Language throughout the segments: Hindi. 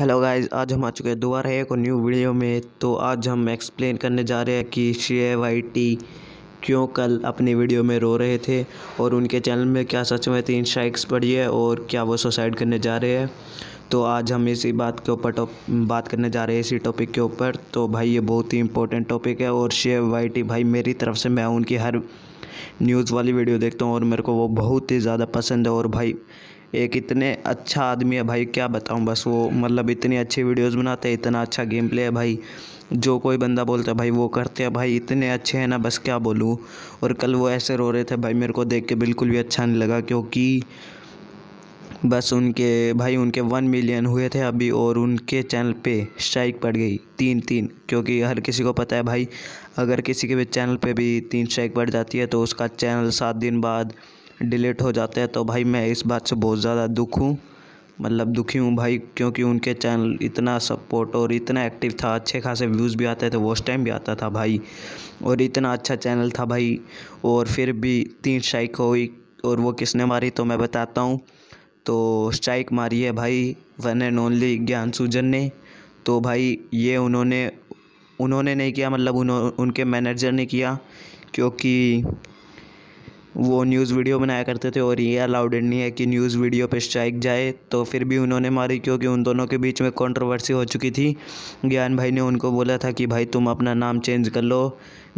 हेलो गाइस आज हम आ चुके हैं दोबारा एक और न्यू वीडियो में तो आज हम एक्सप्लेन करने जा रहे हैं कि शे वाई टी क्यों कल अपनी वीडियो में रो रहे थे और उनके चैनल में क्या सच में तीन स्ट्राइक्स पड़ी है और क्या वो सुसाइड करने जा रहे हैं तो आज हम इसी बात के ऊपर बात करने जा रहे हैं इसी टॉपिक के ऊपर तो भाई ये बहुत ही इंपॉर्टेंट टॉपिक है और शे वाई टी भाई मेरी तरफ से मैं उनकी हर न्यूज़ वाली वीडियो देखता हूँ और मेरे को वो बहुत ही ज़्यादा पसंद है और भाई एक इतने अच्छा आदमी है भाई क्या बताऊँ बस वो मतलब इतनी अच्छी वीडियोज़ बनाते हैं इतना अच्छा गेम प्ले है भाई जो कोई बंदा बोलता है भाई वो करते हैं भाई इतने अच्छे हैं ना बस क्या बोलूँ और कल वो ऐसे रो रहे थे भाई मेरे को देख के बिल्कुल भी अच्छा नहीं लगा क्योंकि बस उनके भाई उनके वन मिलियन हुए थे अभी और उनके चैनल पे स्ट्राइक पड़ गई तीन तीन क्योंकि हर किसी को पता है भाई अगर किसी के भी चैनल पे भी तीन स्ट्राइक पड़ जाती है तो उसका चैनल सात दिन बाद डिलीट हो जाते हैं तो भाई मैं इस बात से बहुत ज़्यादा दुख हूँ मतलब दुखी हूँ भाई क्योंकि उनके चैनल इतना सपोर्ट और इतना एक्टिव था अच्छे खासे व्यूज़ भी आते थे उस टाइम भी आता था भाई और इतना अच्छा चैनल था भाई और फिर भी तीन स्ट्राइक हुई और वो किसने मारी तो मैं बताता हूँ तो स्ट्राइक मारी है भाई वन एंड ओनली ज्ञान सूजन ने तो भाई ये उन्होंने उन्होंने नहीं किया मतलब उन्हों उनके मैनेजर ने किया क्योंकि वो न्यूज़ वीडियो बनाया करते थे और ये अलाउड नहीं है कि न्यूज़ वीडियो पे स्ट्राइक जाए तो फिर भी उन्होंने मारी क्योंकि उन दोनों के बीच में कंट्रोवर्सी हो चुकी थी ज्ञान भाई ने उनको बोला था कि भाई तुम अपना नाम चेंज कर लो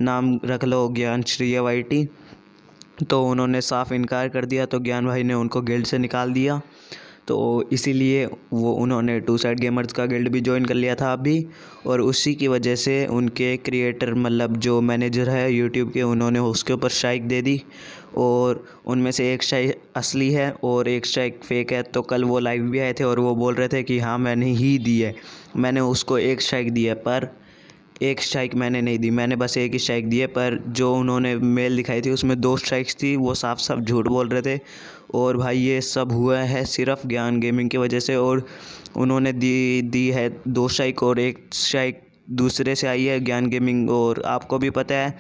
नाम रख लो ज्ञान श्री वाई तो उन्होंने साफ इनकार कर दिया तो ज्ञान भाई ने उनको गिल्ड से निकाल दिया तो इसीलिए वो उन्होंने टू साइड गेमर्स का गिल्ड भी ज्वाइन कर लिया था अभी और उसी की वजह से उनके क्रिएटर मतलब जो मैनेजर है यूट्यूब के उन्होंने उसके ऊपर स्ट्राइक दे दी और उनमें से एक स्ट्राइक असली है और एक स्ट्राइक फेक है तो कल वो लाइव भी आए थे और वो बोल रहे थे कि हाँ मैंने ही दी है मैंने उसको एक स्ट्राइक दी है पर एक स्ट्राइक मैंने नहीं दी मैंने बस एक ही स्ट्राइक दिए पर जो उन्होंने मेल दिखाई थी उसमें दो स्ट्राइक्स थी वो साफ साफ झूठ बोल रहे थे और भाई ये सब हुआ है सिर्फ ज्ञान गेमिंग की वजह से और उन्होंने दी दी है दो स्ट्राइक और एक स्ट्राइक दूसरे से आई है ज्ञान गेमिंग और आपको भी पता है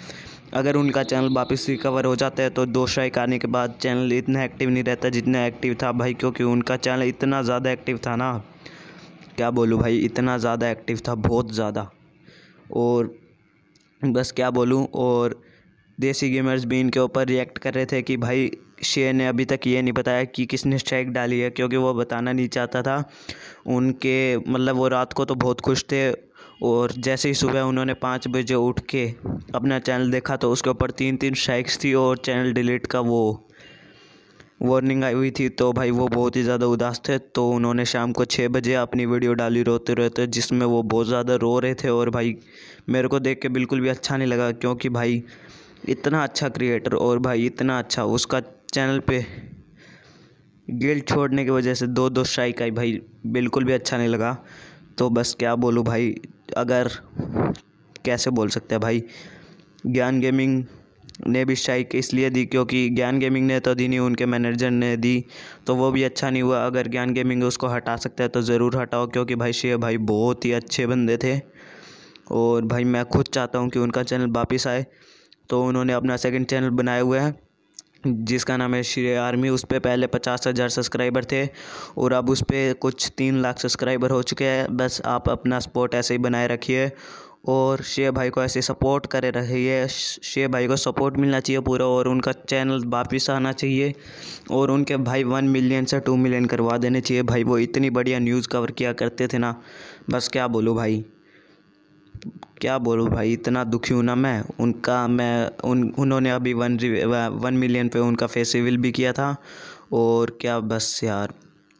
अगर उनका चैनल वापस रिकवर हो जाता है तो दो स्ट्राइक आने के बाद चैनल इतना एक्टिव नहीं रहता जितना एक्टिव था भाई क्योंकि उनका चैनल इतना ज़्यादा एक्टिव था ना क्या बोलूँ भाई इतना ज़्यादा एक्टिव था बहुत ज़्यादा और बस क्या बोलूँ और देसी गेमर्स भी इनके ऊपर रिएक्ट कर रहे थे कि भाई शे ने अभी तक ये नहीं बताया कि किसने स्ट्राइक डाली है क्योंकि वो बताना नहीं चाहता था उनके मतलब वो रात को तो बहुत खुश थे और जैसे ही सुबह उन्होंने पाँच बजे उठ के अपना चैनल देखा तो उसके ऊपर तीन तीन स्ट्राइक्स थी और चैनल डिलीट का वो वार्निंग आई हुई थी तो भाई वो बहुत ही ज़्यादा उदास थे तो उन्होंने शाम को छः बजे अपनी वीडियो डाली रोते रोते जिसमें वो बहुत ज़्यादा रो रहे थे और भाई मेरे को देख के बिल्कुल भी अच्छा नहीं लगा क्योंकि भाई इतना अच्छा क्रिएटर और भाई इतना अच्छा उसका चैनल पे गिल छोड़ने की वजह से दो दो स्ट्राइक आई भाई बिल्कुल भी अच्छा नहीं लगा तो बस क्या बोलूँ भाई अगर कैसे बोल सकते हैं भाई ज्ञान गेमिंग ने भी स्ट्राइक इसलिए दी क्योंकि ज्ञान गेमिंग ने तो दी नहीं उनके मैनेजर ने दी तो वो भी अच्छा नहीं हुआ अगर ज्ञान गेमिंग उसको हटा सकता है तो ज़रूर हटाओ क्योंकि भाई शेयर भाई बहुत ही अच्छे बंदे थे और भाई मैं खुद चाहता हूँ कि उनका चैनल वापस आए तो उन्होंने अपना सेकेंड चैनल बनाया हुआ है जिसका नाम है श्री आर्मी उस पर पहले पचास हज़ार सब्सक्राइबर थे और अब उस पर कुछ तीन लाख सब्सक्राइबर हो चुके हैं बस आप अपना सपोर्ट ऐसे ही बनाए रखिए और शे भाई को ऐसे सपोर्ट करे रहिए शे भाई को सपोर्ट मिलना चाहिए पूरा और उनका चैनल वापस आना चाहिए और उनके भाई वन मिलियन से टू मिलियन करवा देने चाहिए भाई वो इतनी बढ़िया न्यूज़ कवर किया करते थे ना बस क्या बोलूँ भाई क्या बोलूँ भाई इतना दुखी हूँ ना मैं उनका मैं उन उन्होंने अभी वन वन मिलियन पे उनका फेस्टिवल भी किया था और क्या बस यार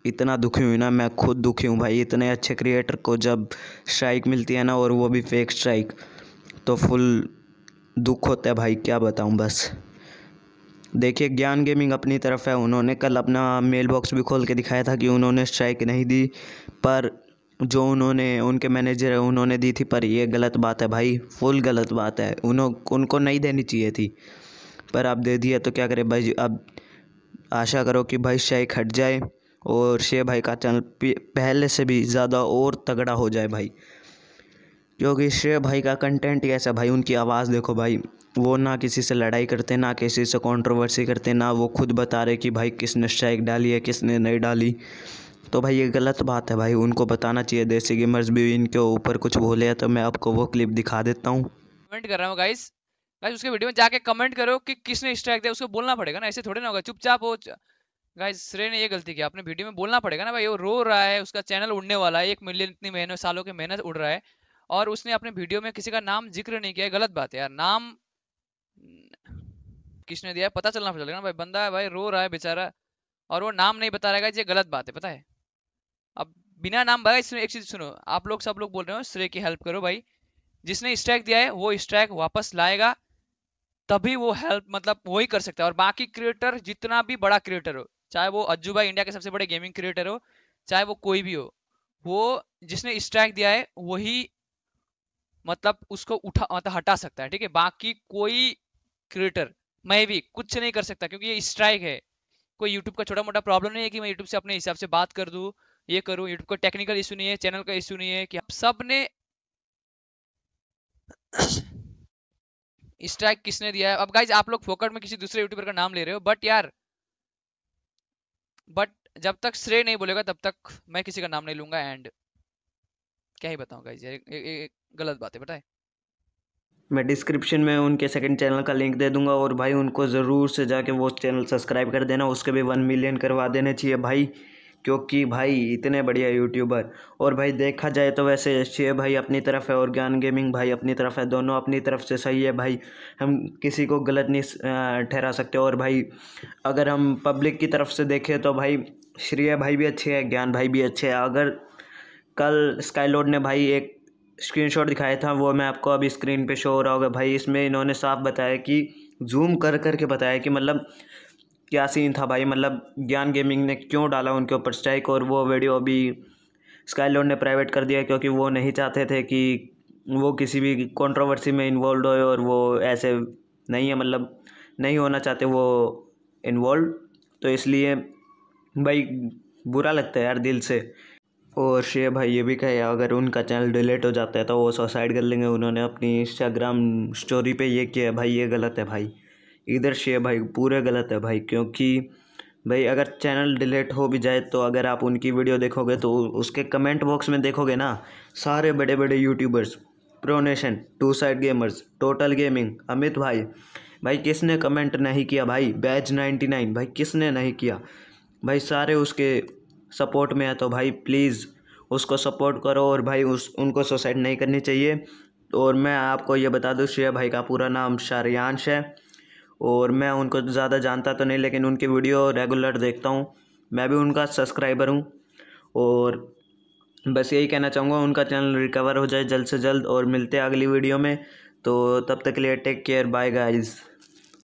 इतना दुखी हुई ना मैं खुद दुखी हूँ भाई इतने अच्छे क्रिएटर को जब स्ट्राइक मिलती है ना और वो भी फेक स्ट्राइक तो फुल दुख होता है भाई क्या बताऊँ बस देखिए ज्ञान गेमिंग अपनी तरफ है उन्होंने कल अपना मेल बॉक्स भी खोल के दिखाया था कि उन्होंने स्ट्राइक नहीं दी पर जो उन्होंने उनके मैनेजर है उन्होंने दी थी पर ये गलत बात है भाई फुल गलत बात है उन्हों उनको नहीं देनी चाहिए थी पर आप दे दिया तो क्या करें भाई अब आशा करो कि भाई स्ट्राइक हट जाए और शे भाई का चैनल पहले से भी ज़्यादा और तगड़ा हो जाए भाई क्योंकि शे भाई का कंटेंट ही ऐसा भाई उनकी आवाज़ देखो भाई वो ना किसी से लड़ाई करते ना किसी से कंट्रोवर्सी करते ना वो खुद बता रहे कि भाई किसने स्ट्राइक डाली है किसने नहीं डाली तो भाई ये गलत बात है भाई उनको बताना चाहिए देसी गेमर्स भी इनके ऊपर कुछ बोले हैं तो मैं आपको वो क्लिप दिखा देता हूँ कमेंट कर रहा हूँ गाइस गाइस उसके वीडियो में जाके कमेंट करो कि किसने स्ट्राइक दिया उसको बोलना पड़ेगा ना ऐसे थोड़े ना होगा चुपचाप हो गाइस श्रेय ने ये गलती की आपने वीडियो में बोलना पड़ेगा ना भाई वो रो रहा है उसका चैनल उड़ने वाला है एक मिलियन इतनी महीनों सालों की मेहनत उड़ रहा है और उसने अपने वीडियो में किसी का नाम जिक्र नहीं किया गलत बात है यार नाम किसने दिया पता चलना चलेगा ना भाई बंदा है भाई रो रहा है बेचारा और वो नाम नहीं बता रहेगा ये गलत बात है पता है अब बिना नाम भाई इसमें एक चीज सुनो आप लोग सब लोग बोल रहे हो श्रेय की हेल्प करो भाई जिसने स्ट्राइक दिया है वो स्ट्राइक वापस लाएगा तभी वो हेल्प मतलब वही कर सकता है और बाकी क्रिएटर जितना भी बड़ा क्रिएटर हो चाहे वो अज्जू भाई इंडिया के सबसे बड़े गेमिंग क्रिएटर हो चाहे वो कोई भी हो वो जिसने स्ट्राइक दिया है वही मतलब उसको उठा मतलब हटा सकता है ठीक है बाकी कोई क्रिएटर मैं भी कुछ नहीं कर सकता क्योंकि ये स्ट्राइक है कोई यूट्यूब का छोटा मोटा प्रॉब्लम नहीं है कि मैं यूट्यूब से अपने हिसाब से बात कर दूँ ये करूँ यूट्यूब का टेक्निकल इशू नहीं है चैनल का इशू नहीं है कि सब ने स्ट्राइक किसने दिया है अब गाइज आप लोग फोकट में किसी दूसरे यूट्यूबर का नाम ले रहे हो बट यार बट जब तक श्रेय नहीं बोलेगा तब तक मैं किसी का नाम नहीं लूंगा एंड क्या ही बताऊं गाइस ये गलत बात है बताए मैं डिस्क्रिप्शन में उनके सेकंड चैनल का लिंक दे दूंगा और भाई उनको ज़रूर से जाके वो चैनल सब्सक्राइब कर देना उसके भी वन मिलियन करवा देने चाहिए भाई क्योंकि भाई इतने बढ़िया यूट्यूबर और भाई देखा जाए तो वैसे एस भाई अपनी तरफ है और ज्ञान गेमिंग भाई अपनी तरफ है दोनों अपनी तरफ से सही है भाई हम किसी को गलत नहीं ठहरा सकते और भाई अगर हम पब्लिक की तरफ से देखें तो भाई श्रेय भाई भी अच्छे हैं ज्ञान भाई भी अच्छे हैं अगर कल स्काईलोड ने भाई एक स्क्रीनशॉट दिखाया था वो मैं आपको अभी स्क्रीन पे शो हो रहा होगा भाई इसमें इन्होंने साफ बताया कि जूम कर कर के बताया कि मतलब क्या सीन था भाई मतलब ज्ञान गेमिंग ने क्यों डाला उनके ऊपर स्ट्राइक और वो वीडियो अभी स्काई लोन ने प्राइवेट कर दिया क्योंकि वो नहीं चाहते थे कि वो किसी भी कंट्रोवर्सी में इन्वॉल्व हो और वो ऐसे नहीं है मतलब नहीं होना चाहते वो इन्वॉल्व तो इसलिए भाई बुरा लगता है यार दिल से और शे भाई ये भी कहे अगर उनका चैनल डिलीट हो जाता है तो वो सुसाइड कर लेंगे उन्होंने अपनी इंस्टाग्राम स्टोरी पे ये किया भाई ये गलत है भाई इधर से भाई पूरे गलत है भाई क्योंकि भाई अगर चैनल डिलीट हो भी जाए तो अगर आप उनकी वीडियो देखोगे तो उसके कमेंट बॉक्स में देखोगे ना सारे बड़े बड़े यूट्यूबर्स प्रोनेशन two side gamers total gaming Amit भाई भाई किसने कमेंट नहीं किया भाई बैच नाइन्टी नाइन भाई किसने नहीं किया भाई सारे उसके सपोर्ट में है तो भाई प्लीज़ उसको सपोर्ट करो और भाई उस उनको सुसाइड नहीं करनी चाहिए और मैं आपको ये बता दूँ शेय भाई का पूरा नाम शारियांश है और मैं उनको ज़्यादा जानता तो नहीं लेकिन उनकी वीडियो रेगुलर देखता हूँ मैं भी उनका सब्सक्राइबर हूँ और बस यही कहना चाहूँगा उनका चैनल रिकवर हो जाए जल्द से जल्द और मिलते हैं अगली वीडियो में तो तब तक के लिए टेक केयर बाय गाइज़